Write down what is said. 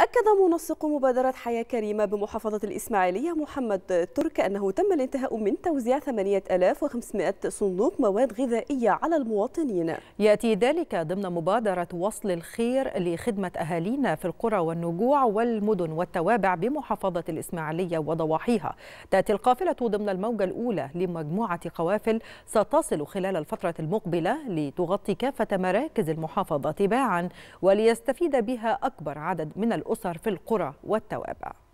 أكد منسق مبادرة حياة كريمة بمحافظة الإسماعيلية محمد ترك أنه تم الانتهاء من توزيع 8500 صندوق مواد غذائية على المواطنين يأتي ذلك ضمن مبادرة وصل الخير لخدمة أهالينا في القرى والنجوع والمدن والتوابع بمحافظة الإسماعيلية وضواحيها تأتي القافلة ضمن الموجة الأولى لمجموعة قوافل ستصل خلال الفترة المقبلة لتغطي كافة مراكز المحافظة تباعا وليستفيد بها أكبر عدد من الأمم الأسر في القرى والتوابع